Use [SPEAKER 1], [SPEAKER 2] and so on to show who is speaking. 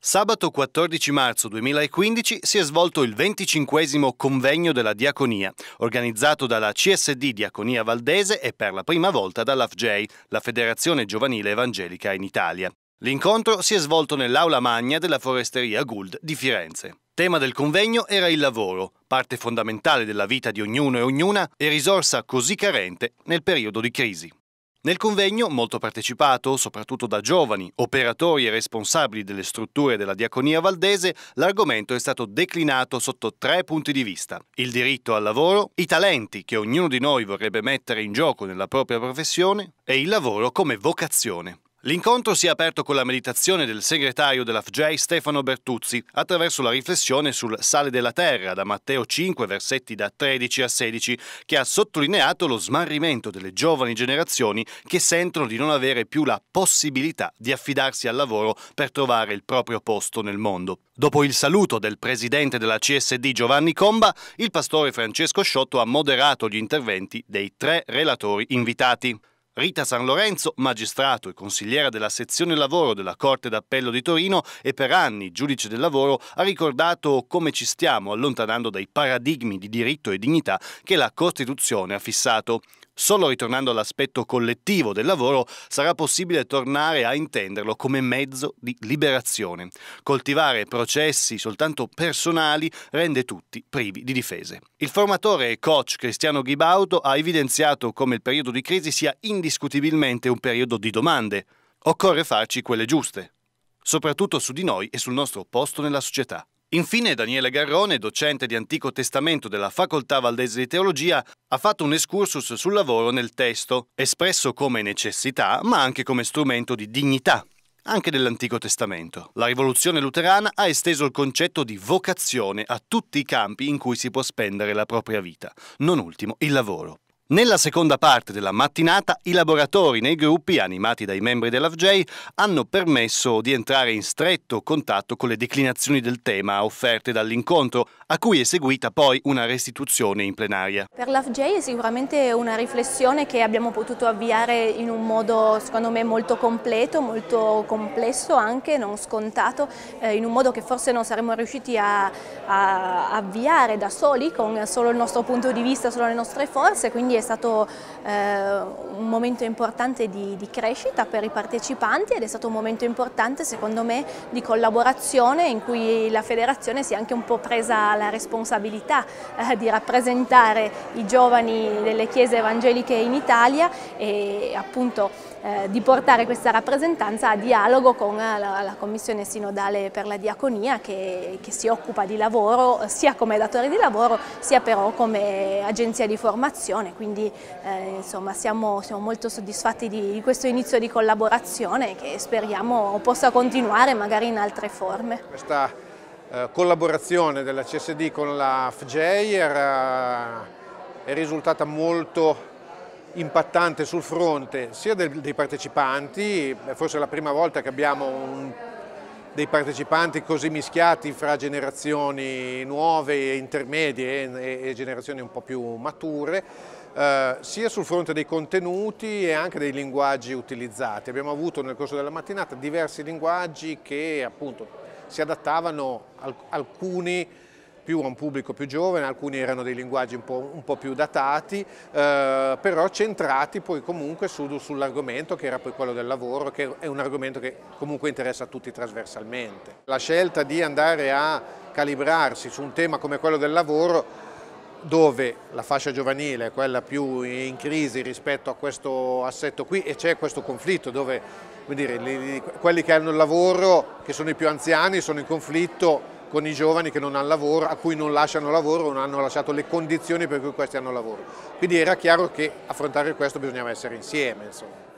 [SPEAKER 1] Sabato 14 marzo 2015 si è svolto il 25 convegno della Diaconia, organizzato dalla CSD Diaconia Valdese e per la prima volta dall'AFJ, la Federazione Giovanile Evangelica in Italia. L'incontro si è svolto nell'aula magna della Foresteria Gould di Firenze. Tema del convegno era il lavoro, parte fondamentale della vita di ognuno e ognuna e risorsa così carente nel periodo di crisi. Nel convegno, molto partecipato, soprattutto da giovani, operatori e responsabili delle strutture della diaconia valdese, l'argomento è stato declinato sotto tre punti di vista. Il diritto al lavoro, i talenti che ognuno di noi vorrebbe mettere in gioco nella propria professione e il lavoro come vocazione. L'incontro si è aperto con la meditazione del segretario della FJ Stefano Bertuzzi attraverso la riflessione sul sale della terra da Matteo 5 versetti da 13 a 16 che ha sottolineato lo smarrimento delle giovani generazioni che sentono di non avere più la possibilità di affidarsi al lavoro per trovare il proprio posto nel mondo. Dopo il saluto del presidente della CSD Giovanni Comba, il pastore Francesco Sciotto ha moderato gli interventi dei tre relatori invitati. Rita San Lorenzo, magistrato e consigliera della sezione lavoro della Corte d'Appello di Torino e per anni giudice del lavoro, ha ricordato come ci stiamo allontanando dai paradigmi di diritto e dignità che la Costituzione ha fissato. Solo ritornando all'aspetto collettivo del lavoro sarà possibile tornare a intenderlo come mezzo di liberazione. Coltivare processi soltanto personali rende tutti privi di difese. Il formatore e coach Cristiano Ghibaudo ha evidenziato come il periodo di crisi sia indiscutibilmente un periodo di domande. Occorre farci quelle giuste, soprattutto su di noi e sul nostro posto nella società. Infine Daniele Garrone, docente di Antico Testamento della Facoltà Valdese di Teologia, ha fatto un excursus sul lavoro nel testo, espresso come necessità ma anche come strumento di dignità, anche dell'Antico Testamento. La rivoluzione luterana ha esteso il concetto di vocazione a tutti i campi in cui si può spendere la propria vita, non ultimo il lavoro. Nella seconda parte della mattinata i laboratori nei gruppi animati dai membri dell'AFJ hanno permesso di entrare in stretto contatto con le declinazioni del tema offerte dall'incontro, a cui è seguita poi una restituzione in plenaria.
[SPEAKER 2] Per l'AFJ è sicuramente una riflessione che abbiamo potuto avviare in un modo secondo me molto completo, molto complesso anche, non scontato, eh, in un modo che forse non saremmo riusciti a, a avviare da soli con solo il nostro punto di vista, solo le nostre forze, quindi è stato eh, un momento importante di, di, crescita per i partecipanti ed è stato un momento importante secondo me di collaborazione in cui la federazione si è anche un po' presa la responsabilità eh, di rappresentare i giovani delle chiese evangeliche in Italia e appunto eh, di portare questa rappresentanza a dialogo con la, la Commissione Sinodale per la Diaconia che, che, si occupa di lavoro sia come datore di lavoro sia però come agenzia di formazione, quindi eh, insomma siamo, siamo, molto soddisfatti di, di questo inizio di collaborazione che speriamo possa continuare magari in altre forme.
[SPEAKER 3] Questa eh, collaborazione della CSD con la FGEI era, eh, è risultata molto impattante sul fronte sia dei partecipanti, forse è la prima volta che abbiamo un, dei partecipanti così mischiati fra generazioni nuove, e intermedie e, e generazioni un po' più mature, eh, sia sul fronte dei contenuti e anche dei linguaggi utilizzati. Abbiamo avuto nel corso della mattinata diversi linguaggi che appunto si adattavano alcuni più a un pubblico più giovane, alcuni erano dei linguaggi un po', un po più datati, eh, però centrati poi comunque su, sull'argomento che era poi quello del lavoro, che è un argomento che comunque interessa a tutti trasversalmente. La scelta di andare a calibrarsi su un tema come quello del lavoro dove la fascia giovanile è quella più in crisi rispetto a questo assetto qui e c'è questo conflitto dove dire, quelli che hanno il lavoro, che sono i più anziani, sono in conflitto con i giovani che non hanno lavoro, a cui non lasciano lavoro non hanno lasciato le condizioni per cui questi hanno lavoro. Quindi era chiaro che affrontare questo bisognava essere insieme. Insomma.